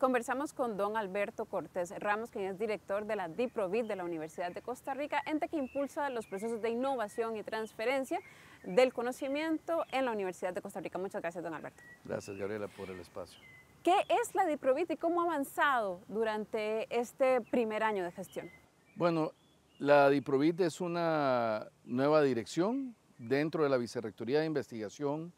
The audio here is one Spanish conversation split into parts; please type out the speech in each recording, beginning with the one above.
Conversamos con don Alberto Cortés Ramos, quien es director de la DIPROVID de la Universidad de Costa Rica, ente que impulsa los procesos de innovación y transferencia del conocimiento en la Universidad de Costa Rica. Muchas gracias, don Alberto. Gracias, Gabriela, por el espacio. ¿Qué es la DIPROVID y cómo ha avanzado durante este primer año de gestión? Bueno, la Diprovit es una nueva dirección dentro de la Vicerrectoría de Investigación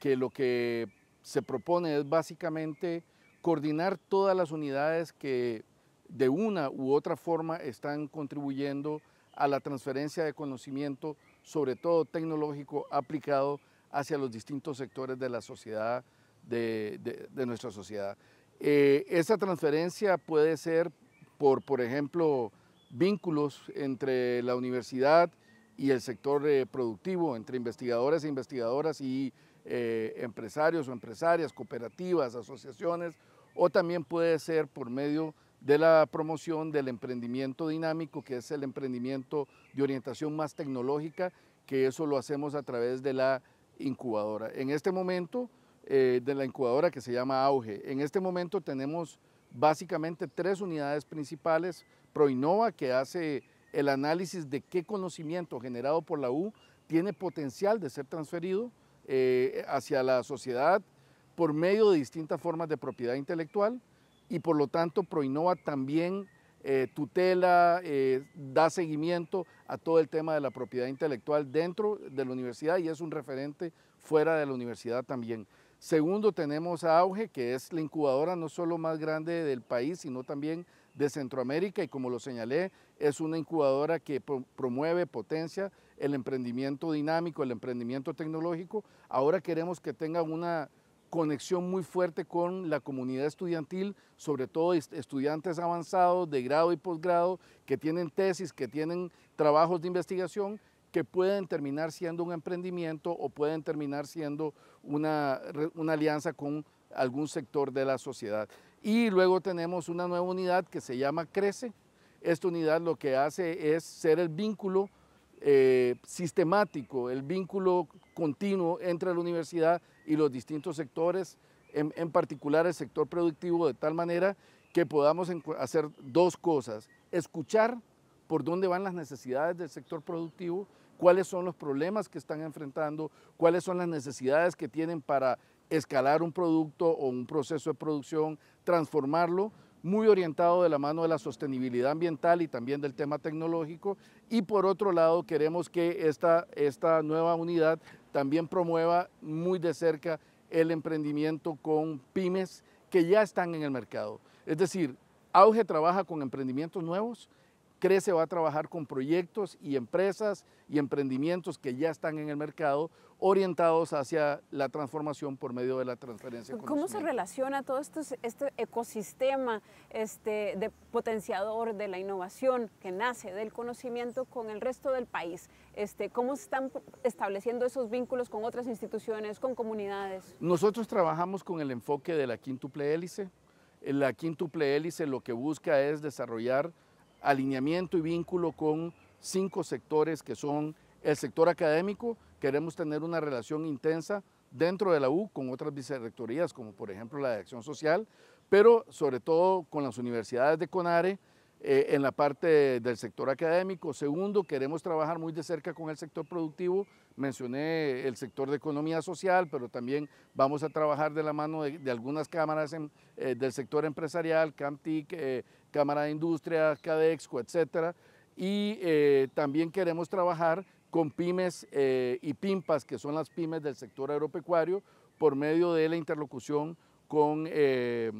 que lo que se propone es básicamente coordinar todas las unidades que de una u otra forma están contribuyendo a la transferencia de conocimiento, sobre todo tecnológico, aplicado hacia los distintos sectores de la sociedad, de, nuestra sociedad. Eh, esa transferencia puede ser por, por ejemplo, vínculos entre la universidad y el sector eh, productivo, entre investigadores e investigadoras y eh, empresarios o empresarias, cooperativas, asociaciones, o también puede ser por medio de la promoción del emprendimiento dinámico, que es el emprendimiento de orientación más tecnológica, que eso lo hacemos a través de la incubadora. En este momento, eh, de la incubadora que se llama Auge, en este momento tenemos básicamente tres unidades principales, Proinova, que hace el análisis de qué conocimiento generado por la U tiene potencial de ser transferido eh, hacia la sociedad, por medio de distintas formas de propiedad intelectual y por lo tanto Proinova también eh, tutela, eh, da seguimiento a todo el tema de la propiedad intelectual dentro de la universidad y es un referente fuera de la universidad también. Segundo, tenemos a Auge, que es la incubadora no solo más grande del país, sino también de Centroamérica y como lo señalé, es una incubadora que promueve, potencia el emprendimiento dinámico, el emprendimiento tecnológico. Ahora queremos que tenga una conexión muy fuerte con la comunidad estudiantil, sobre todo estudiantes avanzados de grado y posgrado que tienen tesis, que tienen trabajos de investigación que pueden terminar siendo un emprendimiento o pueden terminar siendo una, alianza con algún sector de la sociedad. Y luego tenemos una nueva unidad que se llama Crece. Esta unidad lo que hace es ser el vínculo eh, sistemático, el vínculo continuo entre la universidad y los distintos sectores, en, particular el sector productivo, de tal manera que podamos hacer dos cosas, escuchar por dónde van las necesidades del sector productivo, cuáles son los problemas que están enfrentando, cuáles son las necesidades que tienen para escalar un producto o un proceso de producción, transformarlo, muy orientado de la mano de la sostenibilidad ambiental y también del tema tecnológico. Y por otro lado, queremos que esta, esta nueva unidad también promueva muy de cerca el emprendimiento con pymes que ya están en el mercado. Es decir, Auge trabaja con emprendimientos nuevos Crece va a trabajar con proyectos y empresas y emprendimientos que ya están en el mercado orientados hacia la transformación por medio de la transferencia. ¿Cómo se relaciona todo esto, este ecosistema este, de potenciador de la innovación que nace del conocimiento con el resto del país? Este, ¿Cómo se están estableciendo esos vínculos con otras instituciones, con comunidades? Nosotros trabajamos con el enfoque de la quíntuple hélice. La quíntuple hélice lo que busca es desarrollar alineamiento y vínculo con cinco sectores que son el sector académico, queremos tener una relación intensa dentro de la U con otras vicerrectorías, como por ejemplo la de Acción Social, pero sobre todo con las universidades de CONARE eh, en la parte del sector académico. Segundo, queremos trabajar muy de cerca con el sector productivo. Mencioné el sector de economía social, pero también vamos a trabajar de la mano de, algunas cámaras eh, del sector empresarial, CAMTIC, eh, Cámara de Industria, Cadexco, etcétera. Y eh, también queremos trabajar con pymes eh, y pimpas, que son las pymes del sector agropecuario, por medio de la interlocución con, eh,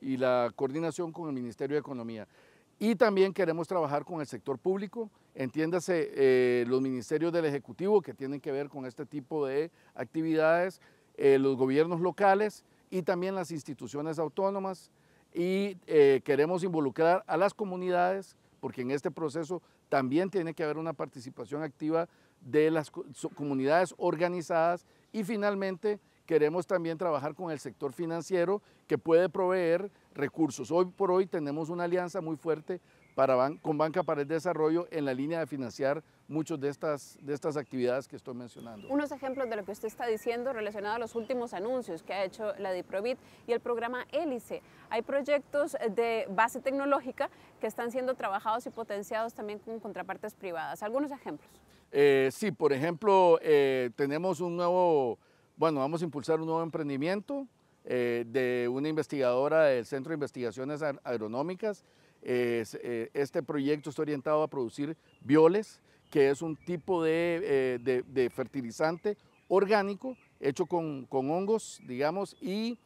y la coordinación con el Ministerio de Economía. Y también queremos trabajar con el sector público, entiéndase los ministerios del Ejecutivo que tienen que ver con este tipo de actividades, los gobiernos locales y también las instituciones autónomas, y eh, queremos involucrar a las comunidades, porque en este proceso también tiene que haber una participación activa de las comunidades organizadas y finalmente queremos también trabajar con el sector financiero que puede proveer recursos. Hoy por hoy tenemos una alianza muy fuerte con Banca para el Desarrollo en la línea de financiar muchas de estas, de estas actividades que estoy mencionando. Unos ejemplos de lo que usted está diciendo relacionado a los últimos anuncios que ha hecho la DIPROVIT y el programa Hélice. Hay proyectos de base tecnológica que están siendo trabajados y potenciados también con contrapartes privadas. ¿Algunos ejemplos? Eh, sí, por ejemplo, eh, tenemos un nuevo, bueno, vamos a impulsar un nuevo emprendimiento eh, de una investigadora del Centro de Investigaciones Agronómicas eh, este proyecto está orientado a producir violes, que es un tipo de, eh, fertilizante orgánico hecho con, hongos, digamos, y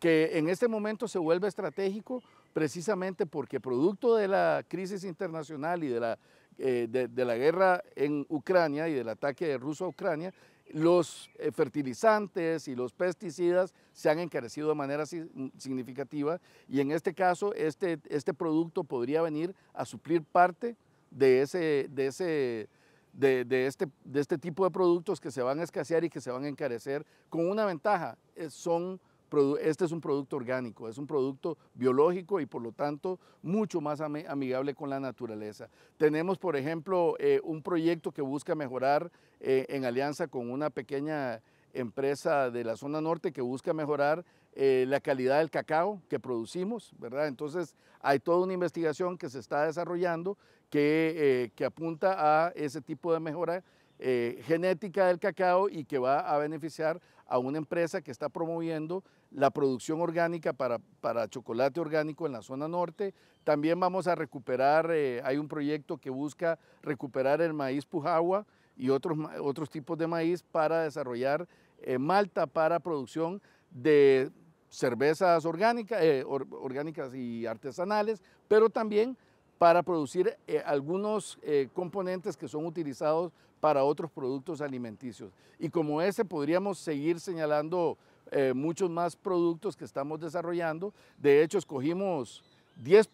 que en este momento se vuelve estratégico precisamente porque producto de la crisis internacional y de la, eh, de la guerra en Ucrania y del ataque de ruso a Ucrania, los eh, fertilizantes y los pesticidas se han encarecido de manera mm, significativa y en este caso este, este, producto podría venir a suplir parte de ese, este, de este tipo de productos que se van a escasear y que se van a encarecer con una ventaja, eh, son este es un producto orgánico, es un producto biológico y por lo tanto mucho más amigable con la naturaleza. Tenemos, por ejemplo, eh, un proyecto que busca mejorar eh, en alianza con una pequeña empresa de la zona norte que busca mejorar eh, la calidad del cacao que producimos, ¿verdad? Entonces hay toda una investigación que se está desarrollando que, apunta a ese tipo de mejora genética del cacao y que va a beneficiar a una empresa que está promoviendo la producción orgánica para, chocolate orgánico en la zona norte. También vamos a recuperar, eh, hay un proyecto que busca recuperar el maíz pujagua y otros, otros tipos de maíz para desarrollar eh, malta para producción de cervezas eh, orgánicas y artesanales, pero también para producir eh, algunos eh, componentes que son utilizados para otros productos alimenticios. Y como ese podríamos seguir señalando eh, muchos más productos que estamos desarrollando. De hecho, escogimos 10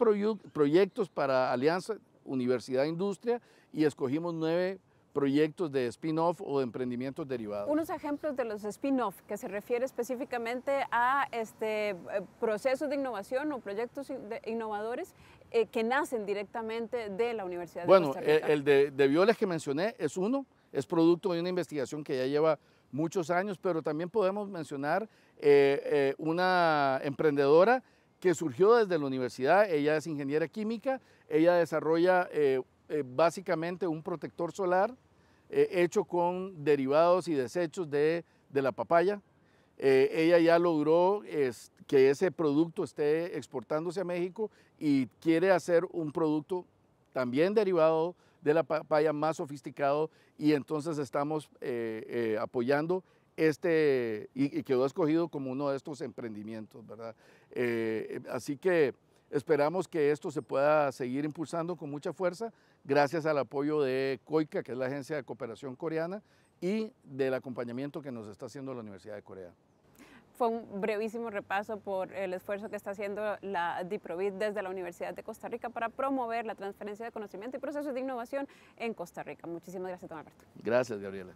proyectos para Alianza Universidad-Industria y escogimos 9 proyectos de spin-off o de emprendimientos derivados. Unos ejemplos de los spin-off que se refiere específicamente a este, procesos de innovación o proyectos innovadores eh, que nacen directamente de la Universidad bueno, de Costa e, Rica. Bueno, el, de, de que mencioné es uno, es producto de una investigación que ya lleva muchos años, pero también podemos mencionar eh, eh, una emprendedora que surgió desde la universidad, ella es ingeniera química, ella desarrolla básicamente un protector solar hecho con derivados y desechos de, de la papaya, eh, ella ya logró que ese producto esté exportándose a México y quiere hacer un producto también derivado de la papaya más sofisticado y entonces estamos eh, eh, apoyando este y, quedó escogido como uno de estos emprendimientos, así que esperamos que esto se pueda seguir impulsando con mucha fuerza gracias al apoyo de COICA, que es la Agencia de Cooperación Coreana, y del acompañamiento que nos está haciendo la Universidad de Corea. Fue un brevísimo repaso por el esfuerzo que está haciendo la DIPROVID desde la Universidad de Costa Rica para promover la transferencia de conocimiento y procesos de innovación en Costa Rica. Muchísimas gracias, don Alberto. Gracias, Gabriela.